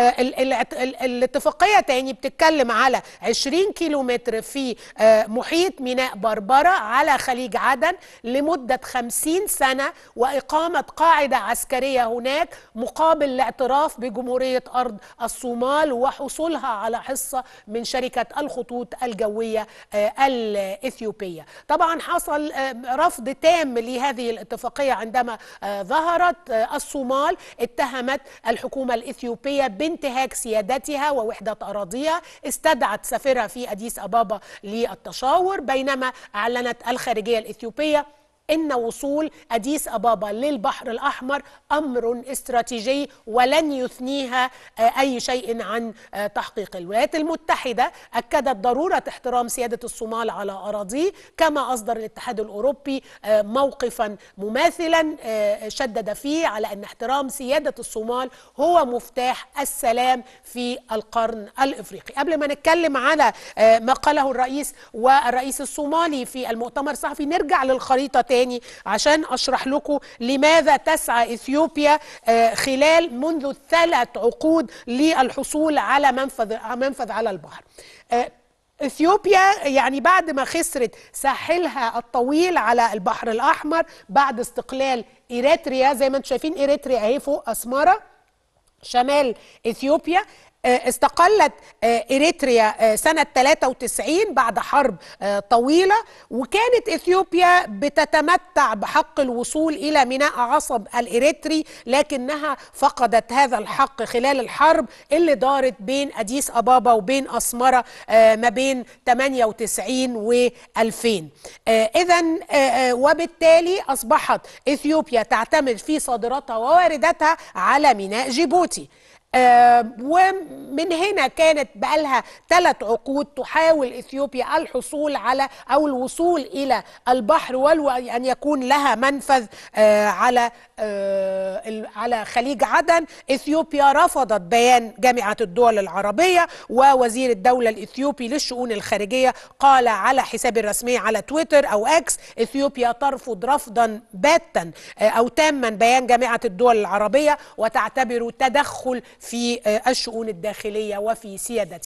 آه، الاتفاقية تاني بتتكلم على 20 كيلومتر في آه، محيط ميناء بربرة على خليج عدن لمدة 50 سنة وإقامة قاعدة عسكرية هناك مقابل الاعتراف بجمهورية أرض الصومال وحصولها على حصة من شركة الخطوط الجوية آه، الإثيوبية طبعا حصل رفض تام لهذه الاتفاقية عندما ظهرت الصومال اتهمت الحكومة الإثيوبية انتهاك سيادتها ووحدة أراضيها استدعت سفيرها في أديس أبابا للتشاور بينما أعلنت الخارجية الإثيوبية ان وصول اديس ابابا للبحر الاحمر امر استراتيجي ولن يثنيها آه، اي شيء عن آه، تحقيق الولايات المتحده اكدت ضروره احترام سياده الصومال على اراضيه كما اصدر الاتحاد الاوروبي آه، موقفا مماثلا شدد فيه على ان احترام سياده الصومال هو مفتاح السلام في القرن الافريقي قبل ما نتكلم على ما قاله الرئيس والرئيس الصومالي في المؤتمر الصحفي نرجع للخريطه تاني تاني عشان أشرح لكم لماذا تسعى إثيوبيا آه، خلال منذ ثلاث عقود للحصول على منفذ منفذ على البحر آه، اثيوبيا يعني بعد ما خسرت ساحلها الطويل على البحر الاحمر بعد استقلال اريتريا زي ما انتم شايفين اريتريا اهي فوق اسمره شمال اثيوبيا آه، استقلت آه، إريتريا آه، سنة 93 بعد حرب طويلة وكانت إثيوبيا بتتمتع بحق الوصول إلى ميناء عصب الإريتري لكنها فقدت هذا الحق خلال الحرب اللي دارت بين أديس أبابا وبين أسمرة ما بين 98 و 2000 إذا وبالتالي أصبحت إثيوبيا تعتمد في صادراتها وواردتها على ميناء جيبوتي آه، ومن هنا كانت بقالها ثلاث عقود تحاول اثيوبيا الحصول على او الوصول الى البحر وان يكون لها منفذ آه، على آه، على خليج عدن اثيوبيا رفضت بيان جامعه الدول العربيه ووزير الدوله الاثيوبي للشؤون الخارجيه قال على حساب الرسمي على تويتر او اكس اثيوبيا ترفض رفضا باتا او تاما بيان جامعه الدول العربيه وتعتبر تدخل في الشؤون الداخلية وفي سيادة